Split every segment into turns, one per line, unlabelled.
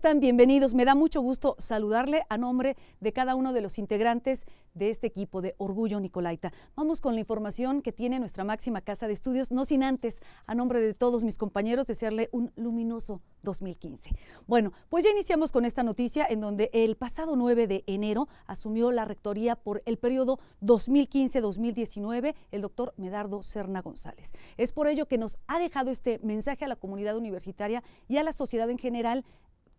están? Bienvenidos. Me da mucho gusto saludarle a nombre de cada uno de los integrantes de este equipo de Orgullo Nicolaita. Vamos con la información que tiene nuestra máxima casa de estudios, no sin antes, a nombre de todos mis compañeros, desearle un luminoso 2015. Bueno, pues ya iniciamos con esta noticia en donde el pasado 9 de enero asumió la rectoría por el periodo 2015-2019 el doctor Medardo Serna González. Es por ello que nos ha dejado este mensaje a la comunidad universitaria y a la sociedad en general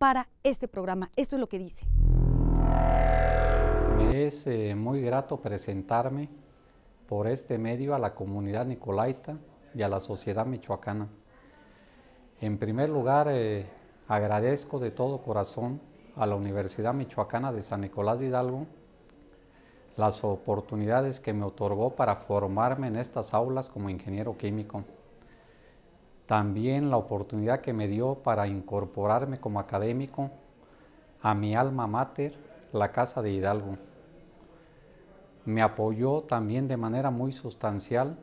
para este programa. Esto es lo que dice.
Me es eh, muy grato presentarme por este medio a la comunidad nicolaita y a la sociedad michoacana. En primer lugar, eh, agradezco de todo corazón a la Universidad Michoacana de San Nicolás de Hidalgo las oportunidades que me otorgó para formarme en estas aulas como ingeniero químico también la oportunidad que me dio para incorporarme como académico a mi alma mater, la Casa de Hidalgo. Me apoyó también de manera muy sustancial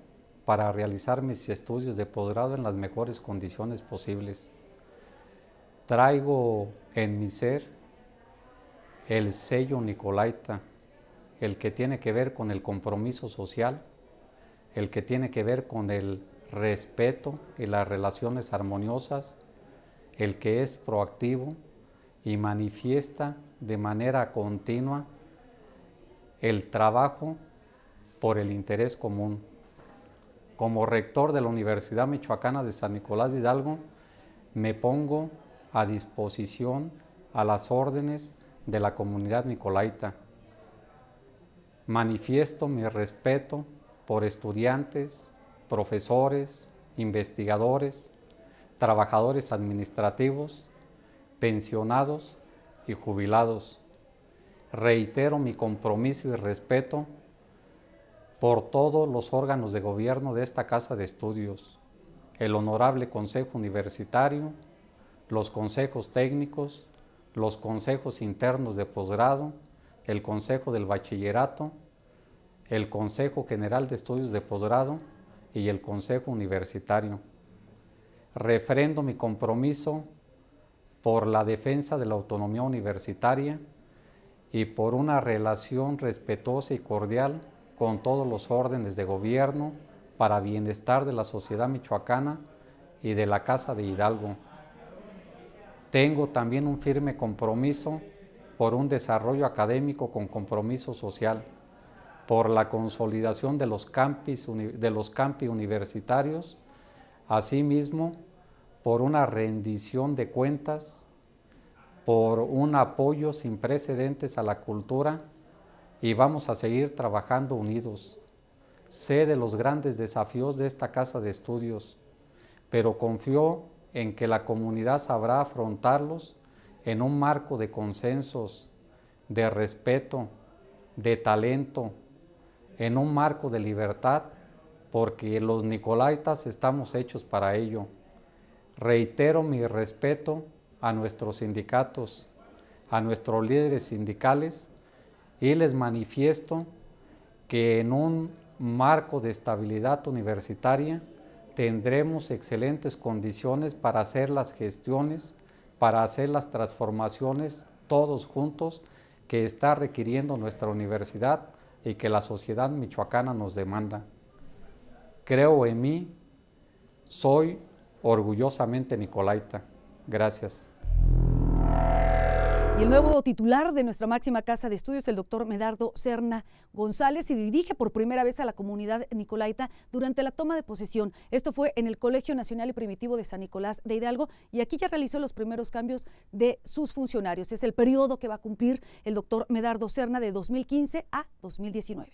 para realizar mis estudios de posgrado en las mejores condiciones posibles. Traigo en mi ser el sello Nicolaita, el que tiene que ver con el compromiso social, el que tiene que ver con el respeto y las relaciones armoniosas, el que es proactivo y manifiesta de manera continua el trabajo por el interés común. Como rector de la Universidad Michoacana de San Nicolás de Hidalgo, me pongo a disposición a las órdenes de la comunidad nicolaita. Manifiesto mi respeto por estudiantes, profesores, investigadores, trabajadores administrativos, pensionados y jubilados. Reitero mi compromiso y respeto por todos los órganos de gobierno de esta Casa de Estudios, el Honorable Consejo Universitario, los consejos técnicos, los consejos internos de posgrado, el Consejo del Bachillerato, el Consejo General de Estudios de Posgrado, y el Consejo Universitario. Refrendo mi compromiso por la defensa de la autonomía universitaria y por una relación respetuosa y cordial con todos los órdenes de gobierno para bienestar de la sociedad michoacana y de la Casa de Hidalgo. Tengo también un firme compromiso por un desarrollo académico con compromiso social por la consolidación de los, de los campi universitarios, asimismo por una rendición de cuentas, por un apoyo sin precedentes a la cultura y vamos a seguir trabajando unidos. Sé de los grandes desafíos de esta casa de estudios, pero confío en que la comunidad sabrá afrontarlos en un marco de consensos, de respeto, de talento, en un marco de libertad, porque los nicolaitas estamos hechos para ello. Reitero mi respeto a nuestros sindicatos, a nuestros líderes sindicales y les manifiesto que en un marco de estabilidad universitaria tendremos excelentes condiciones para hacer las gestiones, para hacer las transformaciones todos juntos que está requiriendo nuestra universidad y que la sociedad michoacana nos demanda. Creo en mí, soy orgullosamente nicolaita. Gracias
el nuevo titular de nuestra máxima casa de estudios, el doctor Medardo Cerna González, se dirige por primera vez a la comunidad nicolaita durante la toma de posesión. Esto fue en el Colegio Nacional y Primitivo de San Nicolás de Hidalgo y aquí ya realizó los primeros cambios de sus funcionarios. Es el periodo que va a cumplir el doctor Medardo Cerna de 2015 a 2019.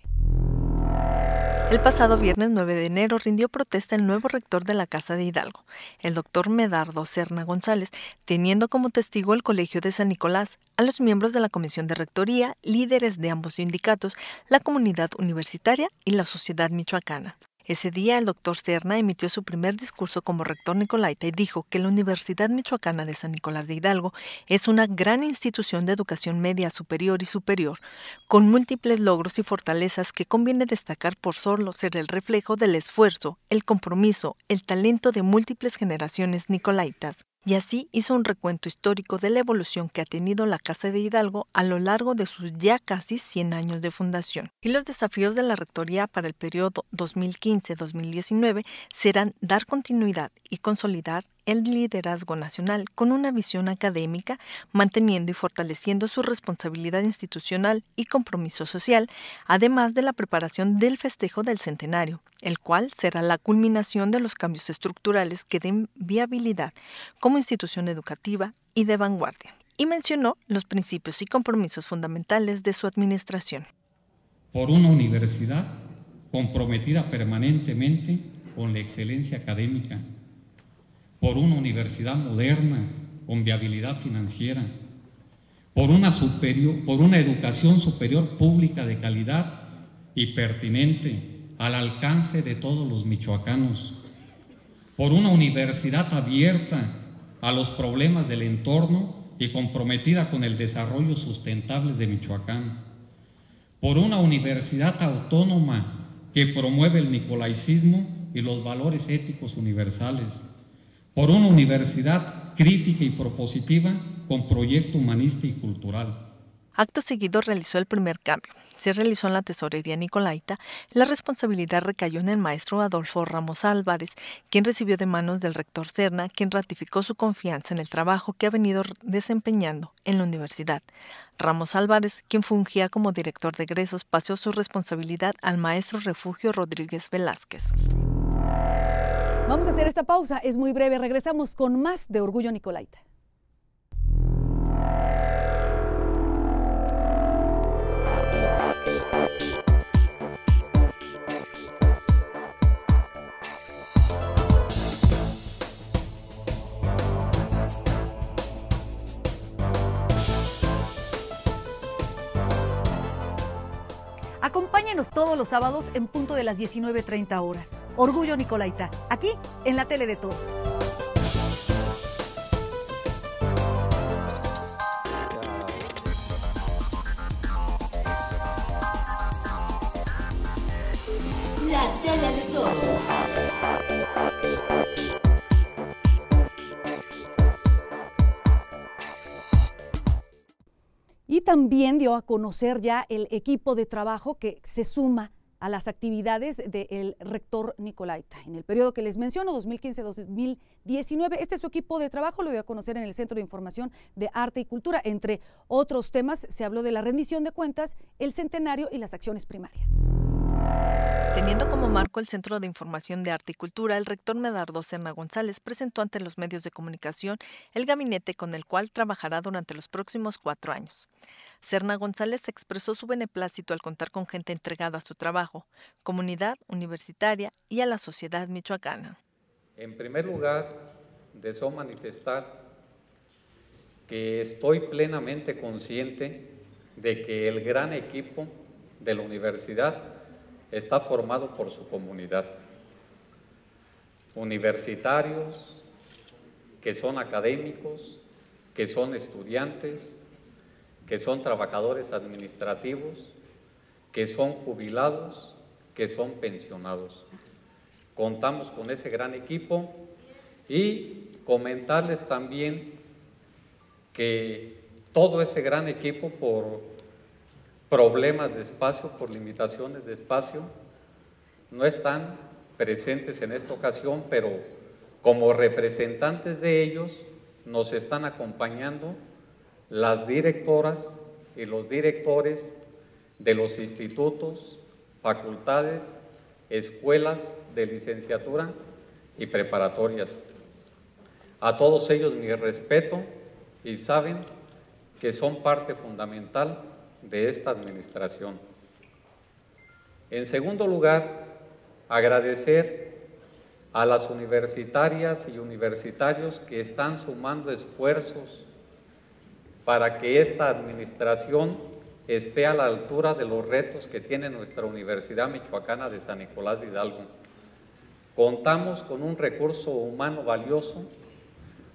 El pasado viernes 9 de enero rindió protesta el nuevo rector de la Casa de Hidalgo, el doctor Medardo Serna González, teniendo como testigo el Colegio de San Nicolás, a los miembros de la Comisión de Rectoría, líderes de ambos sindicatos, la comunidad universitaria y la sociedad michoacana. Ese día el doctor Serna emitió su primer discurso como rector nicolaita y dijo que la Universidad Michoacana de San Nicolás de Hidalgo es una gran institución de educación media superior y superior, con múltiples logros y fortalezas que conviene destacar por solo ser el reflejo del esfuerzo, el compromiso, el talento de múltiples generaciones nicolaitas y así hizo un recuento histórico de la evolución que ha tenido la Casa de Hidalgo a lo largo de sus ya casi 100 años de fundación. Y los desafíos de la Rectoría para el periodo 2015-2019 serán dar continuidad y consolidar el liderazgo nacional con una visión académica, manteniendo y fortaleciendo su responsabilidad institucional y compromiso social, además de la preparación del festejo del centenario, el cual será la culminación de los cambios estructurales que den viabilidad como institución educativa y de vanguardia. Y mencionó los principios y compromisos fundamentales de su administración.
Por una universidad comprometida permanentemente con la excelencia académica por una universidad moderna con viabilidad financiera, por una, superior, por una educación superior pública de calidad y pertinente al alcance de todos los michoacanos, por una universidad abierta a los problemas del entorno y comprometida con el desarrollo sustentable de Michoacán, por una universidad autónoma que promueve el nicolaicismo y los valores éticos universales, por una universidad crítica y propositiva con proyecto humanista y cultural.
Acto seguido realizó el primer cambio. Se realizó en la tesorería Nicolaita. La responsabilidad recayó en el maestro Adolfo Ramos Álvarez, quien recibió de manos del rector Cerna, quien ratificó su confianza en el trabajo que ha venido desempeñando en la universidad. Ramos Álvarez, quien fungía como director de egresos, pasó su responsabilidad al maestro Refugio Rodríguez Velázquez.
Vamos a hacer esta pausa, es muy breve, regresamos con más de Orgullo Nicolaita. todos los sábados en punto de las 19.30 horas. Orgullo Nicolaita, aquí en la tele de todos. también dio a conocer ya el equipo de trabajo que se suma a las actividades del rector Nicolaita. En el periodo que les menciono, 2015-2019, este es su equipo de trabajo, lo dio a conocer en el Centro de Información de Arte y Cultura. Entre otros temas, se habló de la rendición de cuentas, el centenario y las acciones primarias.
Teniendo como marco el Centro de Información de Arte y Cultura, el rector Medardo Serna González presentó ante los medios de comunicación el gabinete con el cual trabajará durante los próximos cuatro años. Serna González expresó su beneplácito al contar con gente entregada a su trabajo, comunidad universitaria y a la sociedad michoacana.
En primer lugar, deseo manifestar que estoy plenamente consciente de que el gran equipo de la universidad está formado por su comunidad. Universitarios, que son académicos, que son estudiantes, que son trabajadores administrativos, que son jubilados, que son pensionados. Contamos con ese gran equipo y comentarles también que todo ese gran equipo por problemas de espacio, por limitaciones de espacio, no están presentes en esta ocasión, pero como representantes de ellos nos están acompañando las directoras y los directores de los institutos, facultades, escuelas de licenciatura y preparatorias. A todos ellos mi respeto y saben que son parte fundamental de esta administración. En segundo lugar, agradecer a las universitarias y universitarios que están sumando esfuerzos para que esta administración esté a la altura de los retos que tiene nuestra Universidad Michoacana de San Nicolás de Hidalgo. Contamos con un recurso humano valioso,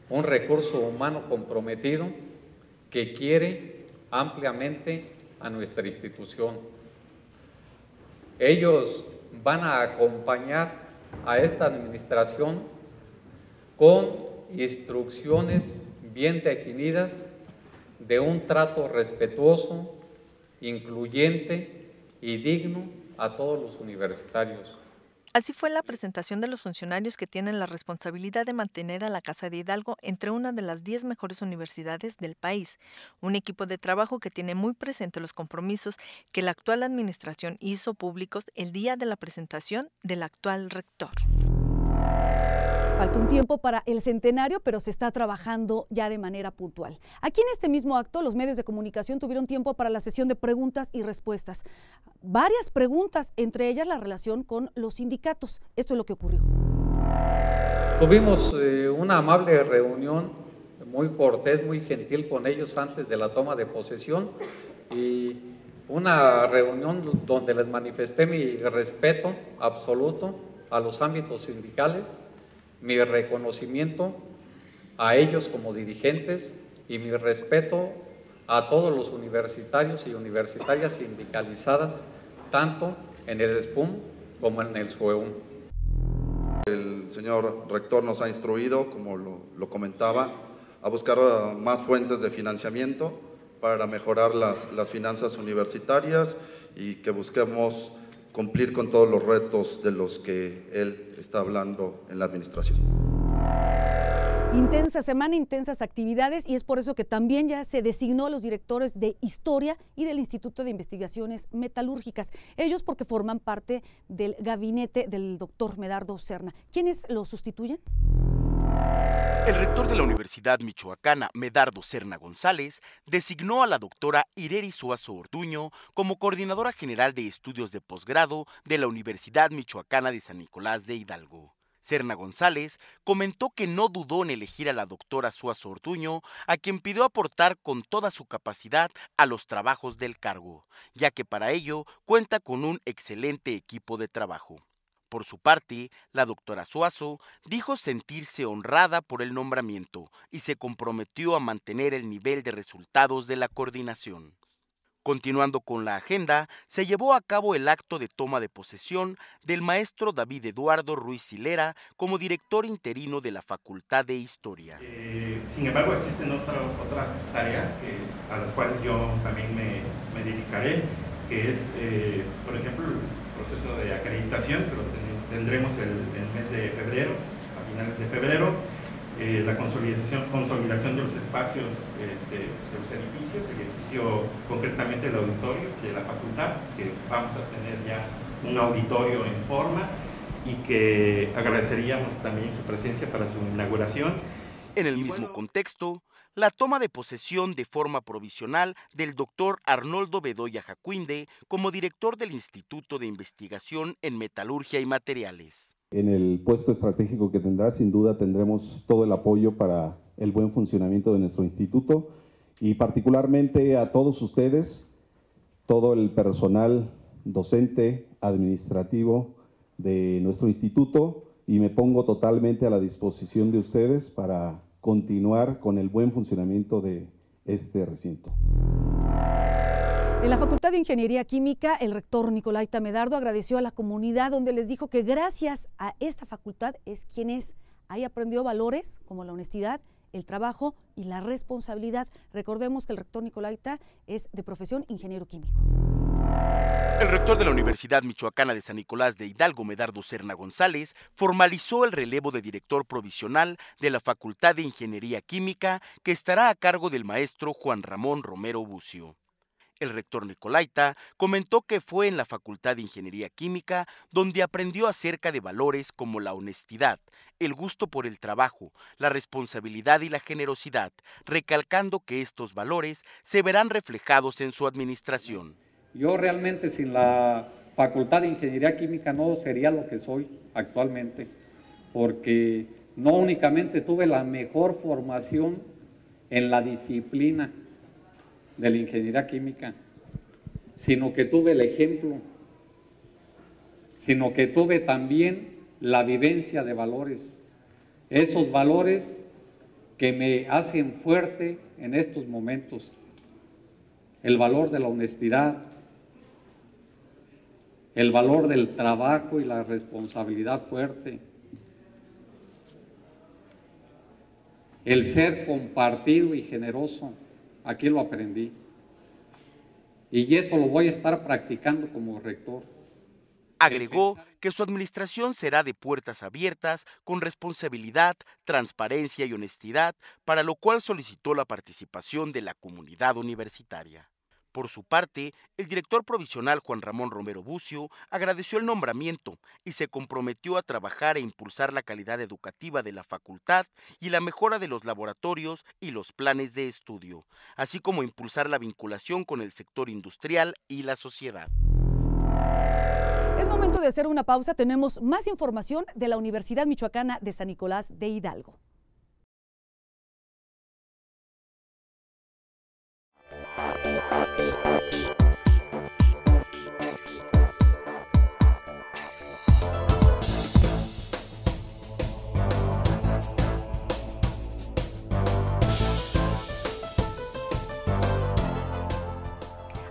un recurso humano comprometido que quiere ampliamente a nuestra institución. Ellos van a acompañar a esta administración con instrucciones bien definidas de un trato respetuoso, incluyente y digno a todos los universitarios.
Así fue la presentación de los funcionarios que tienen la responsabilidad de mantener a la Casa de Hidalgo entre una de las 10 mejores universidades del país, un equipo de trabajo que tiene muy presente los compromisos que la actual administración hizo públicos el día de la presentación del actual rector.
Falta un tiempo para el centenario, pero se está trabajando ya de manera puntual. Aquí en este mismo acto, los medios de comunicación tuvieron tiempo para la sesión de preguntas y respuestas. Varias preguntas, entre ellas la relación con los sindicatos. Esto es lo que
ocurrió. Tuvimos eh, una amable reunión, muy cortés, muy gentil con ellos antes de la toma de posesión y una reunión donde les manifesté mi respeto absoluto a los ámbitos sindicales mi reconocimiento a ellos como dirigentes y mi respeto a todos los universitarios y universitarias sindicalizadas, tanto en el SPUM como en el SUEUM.
El señor rector nos ha instruido, como lo, comentaba, a buscar ah, más fuentes de financiamiento para mejorar las, las finanzas universitarias y que busquemos cumplir con todos los retos de los que él está hablando en la administración.
Intensa semana, intensas actividades y es por eso que también ya se designó a los directores de Historia y del Instituto de Investigaciones Metalúrgicas. Ellos porque forman parte del gabinete del doctor Medardo Serna. ¿Quiénes lo sustituyen?
El rector de la Universidad Michoacana, Medardo Serna González, designó a la doctora Ireri Suazo Orduño como coordinadora general de estudios de posgrado de la Universidad Michoacana de San Nicolás de Hidalgo. Serna González comentó que no dudó en elegir a la doctora Suazo Ortuño, a quien pidió aportar con toda su capacidad a los trabajos del cargo, ya que para ello cuenta con un excelente equipo de trabajo. Por su parte, la doctora Suazo dijo sentirse honrada por el nombramiento y se comprometió a mantener el nivel de resultados de la coordinación. Continuando con la agenda, se llevó a cabo el acto de toma de posesión del maestro David Eduardo Ruiz Hilera como director interino de la Facultad de Historia. Eh, sin embargo, existen otras, tareas a las cuales yo también me, dedicaré, que es, eh, por ejemplo, proceso de acreditación, pero tendremos el, el mes de febrero, a finales de febrero, eh, la consolidación, consolidación de los espacios este, de los edificios, el edificio concretamente el auditorio de la facultad, que vamos a tener ya un auditorio en forma y que agradeceríamos también su presencia para su inauguración. En el mismo contexto, la toma de posesión de forma provisional del doctor Arnoldo Bedoya Jacuinde como director del Instituto de Investigación en Metalurgia y Materiales.
En
el puesto estratégico que tendrá, sin duda tendremos todo el apoyo para el buen funcionamiento de nuestro instituto y particularmente a todos ustedes, todo el
personal docente, administrativo de nuestro instituto y me pongo totalmente a la disposición de ustedes para continuar con el buen
funcionamiento de este recinto.
En la Facultad de Ingeniería Química, el rector Nicolaita Medardo agradeció a la comunidad donde les dijo que gracias a esta facultad es quien es. Ahí aprendió valores como la honestidad, el trabajo y la responsabilidad. Recordemos que el rector Nicolaita es de profesión ingeniero químico.
El rector de la Universidad Michoacana de San Nicolás de Hidalgo, Medardo Serna González, formalizó el relevo de director provisional de la Facultad de Ingeniería Química que estará a cargo del maestro Juan Ramón Romero Bucio. El rector Nicolaita comentó que fue en la Facultad de Ingeniería Química donde aprendió acerca de valores como la honestidad, el gusto por el trabajo, la responsabilidad y la generosidad, recalcando que estos valores se verán reflejados en su administración. Yo
realmente sin la Facultad de Ingeniería Química no sería lo que soy actualmente, porque no únicamente tuve la mejor formación en la disciplina de la ingeniería química, sino que tuve el ejemplo, sino que tuve también la vivencia de valores, esos valores que me hacen fuerte en estos momentos, el valor de la honestidad, el valor del trabajo y la responsabilidad fuerte, el ser compartido y generoso, aquí lo aprendí. Y eso lo voy a estar
practicando como rector. Agregó que su administración será de puertas abiertas, con responsabilidad, transparencia y honestidad, para lo cual solicitó la participación de la comunidad universitaria. Por su parte, el director provisional Juan Ramón Romero Bucio agradeció el nombramiento y se comprometió a trabajar e impulsar la calidad educativa de la facultad y la mejora de los laboratorios y los planes de estudio, así como impulsar la vinculación con el sector industrial y la sociedad.
Es momento de hacer una pausa, tenemos más información de la Universidad Michoacana de San Nicolás de Hidalgo.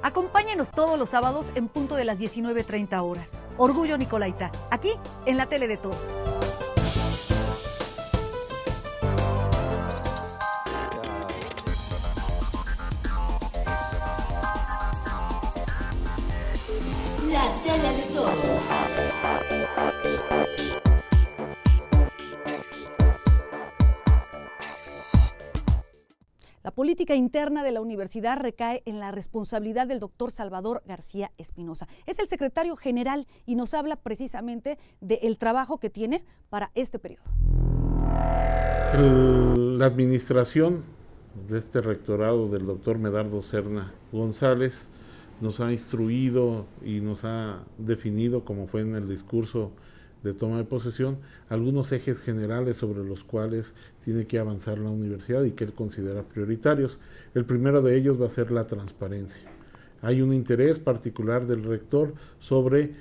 Acompáñenos todos los sábados en punto de las 19.30 horas. Orgullo Nicolaita, aquí en la tele de todos.
La tele de todos.
política interna de la universidad recae en la responsabilidad del doctor Salvador García Espinosa. Es el secretario general y nos habla precisamente del trabajo que tiene para este periodo.
la administración de este rectorado del doctor Medardo Serna González nos ha instruido y nos ha definido, como fue en el discurso de toma de posesión algunos ejes generales sobre los cuales tiene que avanzar la universidad y que él considera prioritarios. El primero de ellos va a ser la transparencia. Hay un interés particular del rector sobre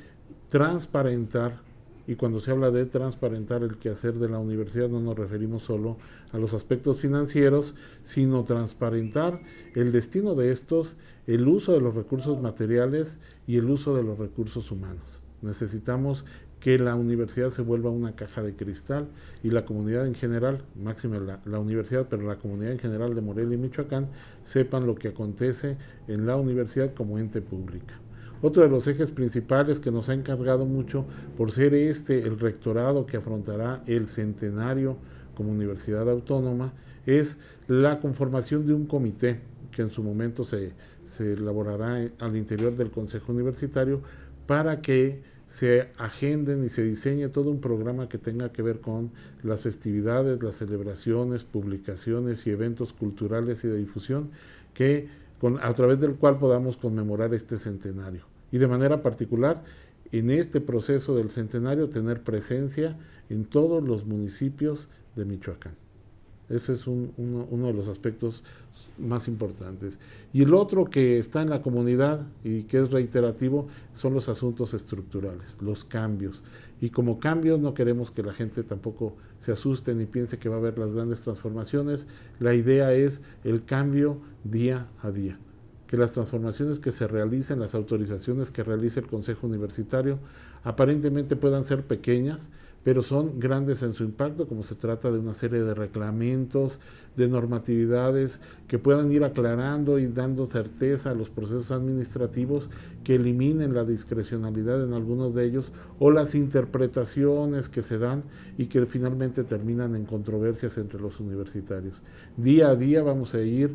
transparentar y cuando se habla de transparentar el quehacer de la universidad no nos referimos solo a los aspectos financieros, sino transparentar el destino de estos, el uso de los recursos materiales y el uso de los recursos humanos. Necesitamos que la universidad se vuelva una caja de cristal y la comunidad en general, máxima la, universidad, pero la comunidad en general de Morelia y Michoacán, sepan lo que acontece en la universidad como ente pública. Otro de los ejes principales que nos ha encargado mucho por ser este el rectorado que afrontará el centenario como universidad autónoma es la conformación de un comité que en su momento se, se elaborará eh, al interior del Consejo Universitario para que se agenden y se diseñe todo un programa que tenga que ver con las festividades, las celebraciones, publicaciones y eventos culturales y de difusión que a través del cual podamos conmemorar este centenario. Y de manera particular, en este proceso del centenario, tener presencia en todos los municipios de Michoacán. Ese es uno, uno, de los aspectos más importantes. Y el otro que está en la comunidad y que es reiterativo son los asuntos estructurales, los cambios. Y como cambios no queremos que la gente tampoco se asuste ni piense que va a haber las grandes transformaciones. La idea es el cambio día a día que las transformaciones que se realicen, las autorizaciones que realice el Consejo Universitario, aparentemente puedan ser pequeñas, pero son grandes en su impacto, como se trata de una serie de reglamentos, de normatividades que puedan ir aclarando y dando certeza a los procesos administrativos que eliminen la discrecionalidad en algunos de ellos o las interpretaciones que se dan y que finalmente terminan en controversias entre los universitarios. Día a día vamos a ir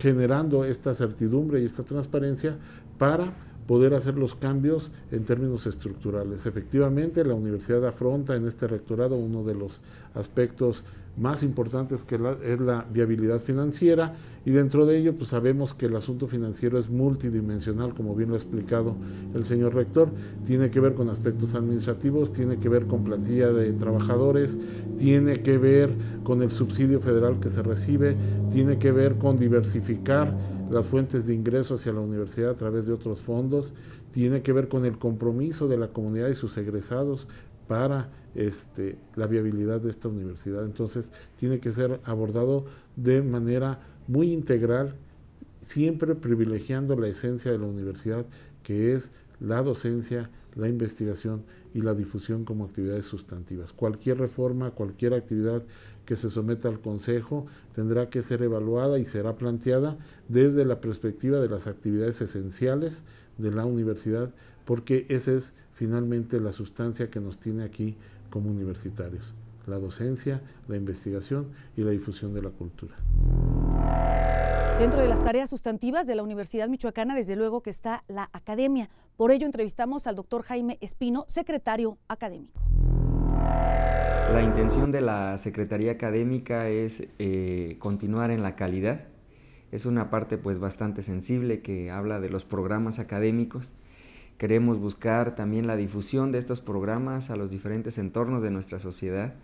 generando esta certidumbre y esta transparencia para poder hacer los cambios en términos estructurales. Efectivamente, la universidad afronta en este rectorado uno de los aspectos más importantes que es la viabilidad financiera y dentro de ello pues sabemos que el asunto financiero es multidimensional, como bien lo ha explicado el señor rector, tiene que ver con aspectos administrativos, tiene que ver con plantilla de trabajadores, tiene que ver con el subsidio federal que se recibe, tiene que ver con diversificar las fuentes de ingreso hacia la universidad a través de otros fondos, tiene que ver con el compromiso de la comunidad y sus egresados para este, la viabilidad de esta universidad. Entonces, tiene que ser abordado de manera muy integral, siempre privilegiando la esencia de la universidad, que es la docencia, la investigación y la difusión como actividades sustantivas. Cualquier reforma, cualquier actividad que se someta al Consejo tendrá que ser evaluada y será planteada desde la perspectiva de las actividades esenciales de la universidad, porque ese es finalmente la sustancia que nos tiene aquí como universitarios, la docencia, la investigación y la difusión de la cultura.
Dentro de las tareas sustantivas de la Universidad Michoacana, desde luego que está la academia. Por ello entrevistamos al doctor Jaime Espino, secretario académico.
La intención de la Secretaría Académica es eh, continuar en la calidad. Es una parte pues bastante sensible que habla de los programas académicos Queremos buscar también la difusión de estos programas a los diferentes entornos de nuestra sociedad,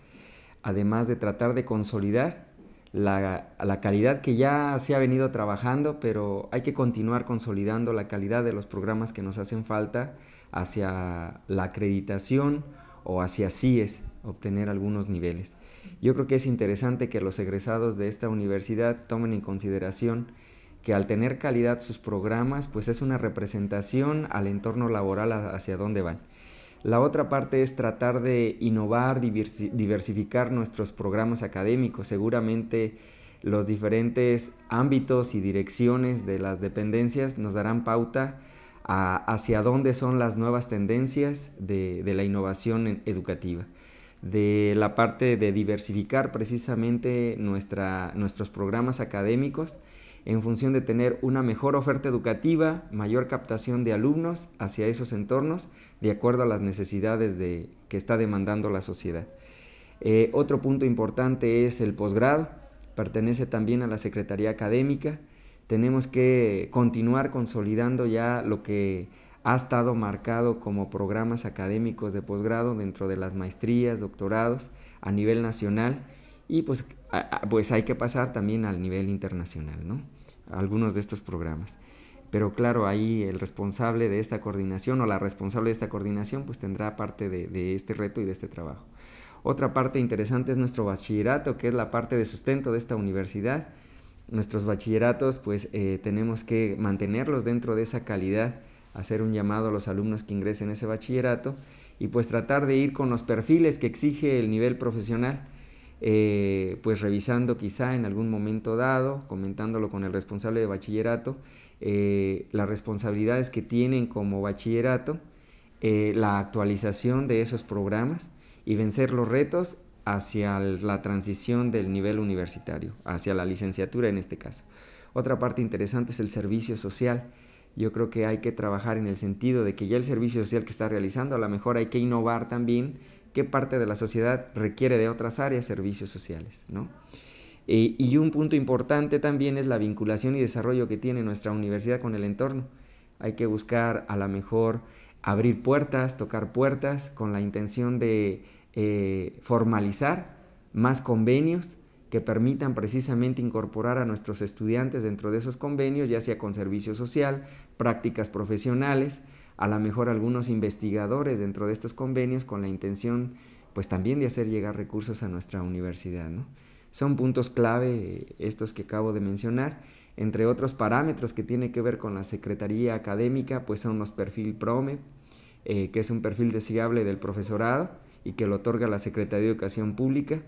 además de tratar de consolidar la, calidad que ya se ha venido trabajando, pero hay que continuar consolidando la calidad de los programas que nos hacen falta hacia la acreditación o hacia CIES, obtener algunos niveles. Yo creo que es interesante que los egresados de esta universidad tomen en consideración que al tener calidad sus programas, pues es una representación al entorno laboral hacia dónde van. La otra parte es tratar de innovar, diversificar nuestros programas académicos. Seguramente los diferentes ámbitos y direcciones de las dependencias nos darán pauta hacia dónde son las nuevas tendencias de, la innovación educativa de la parte de diversificar precisamente nuestros programas académicos en función de tener una mejor oferta educativa, mayor captación de alumnos hacia esos entornos, de acuerdo a las necesidades que está demandando la sociedad. Eh, otro punto importante es el posgrado, pertenece también a la Secretaría Académica. Tenemos que continuar consolidando ya lo que ha estado marcado como programas académicos de posgrado dentro de las maestrías, doctorados a nivel nacional y pues, pues hay que pasar también al nivel internacional, ¿no? Algunos de estos programas. Pero claro, ahí el responsable de esta coordinación o la responsable de esta coordinación pues tendrá parte de, este reto y de este trabajo. Otra parte interesante es nuestro bachillerato, que es la parte de sustento de esta universidad. Nuestros bachilleratos pues eh, tenemos que mantenerlos dentro de esa calidad, hacer un llamado a los alumnos que ingresen a ese bachillerato y pues tratar de ir con los perfiles que exige el nivel profesional eh, pues revisando quizá en algún momento dado, comentándolo con el responsable de bachillerato, eh, las responsabilidades que tienen como bachillerato, eh, la actualización de esos programas y vencer los retos hacia la transición del nivel universitario, hacia la licenciatura en este caso. Otra parte interesante es el servicio social yo creo que hay que trabajar en el sentido de que ya el servicio social que está realizando, a lo mejor hay que innovar también qué parte de la sociedad requiere de otras áreas servicios sociales, ¿no? Eh, y un punto importante también es la vinculación y desarrollo que tiene nuestra universidad con el entorno. Hay que buscar a lo mejor abrir puertas, tocar puertas con la intención de eh, formalizar más convenios, que permitan precisamente incorporar a nuestros estudiantes dentro de esos convenios, ya sea con servicio social, prácticas profesionales, a lo mejor algunos investigadores dentro de estos convenios con la intención pues también de hacer llegar recursos a nuestra universidad. Son puntos clave eh, estos que acabo de mencionar. Entre otros parámetros que tiene que ver con la Secretaría Académica, pues son los perfil PROME, eh, que es un perfil deseable del profesorado y que lo otorga la Secretaría de Educación Pública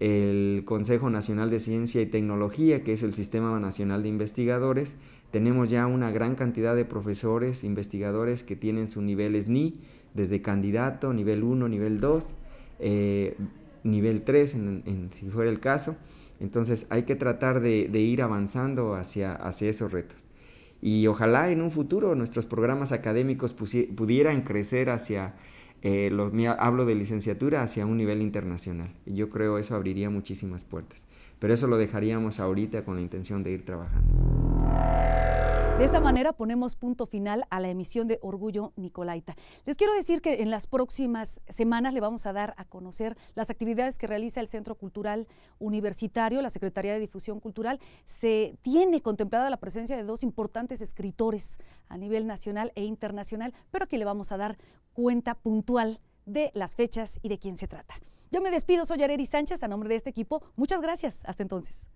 el Consejo Nacional de Ciencia y Tecnología, que es el Sistema Nacional de Investigadores. Tenemos ya una gran cantidad de profesores, investigadores que tienen su niveles NI, desde candidato, nivel 1, nivel 2, eh, nivel 3, en, si fuera el caso. Entonces hay que tratar de, de ir avanzando hacia, hacia, esos retos. Y ojalá en un futuro nuestros programas académicos pudieran crecer hacia eh, hablo de licenciatura hacia un nivel internacional. Y yo creo eso abriría muchísimas puertas. Pero eso lo dejaríamos ahorita con la intención de ir trabajando.
De esta manera ponemos punto final a la emisión de Orgullo Nicolaita. Les quiero decir que en las próximas semanas le vamos a dar a conocer las actividades que realiza el Centro Cultural Universitario, la Secretaría de Difusión Cultural. Se tiene contemplada la presencia de dos importantes escritores a nivel nacional e internacional, pero que le vamos a dar cuenta puntual de las fechas y de quién se trata. Yo me despido, soy Areri Sánchez, a nombre de este equipo. Muchas gracias. Hasta entonces.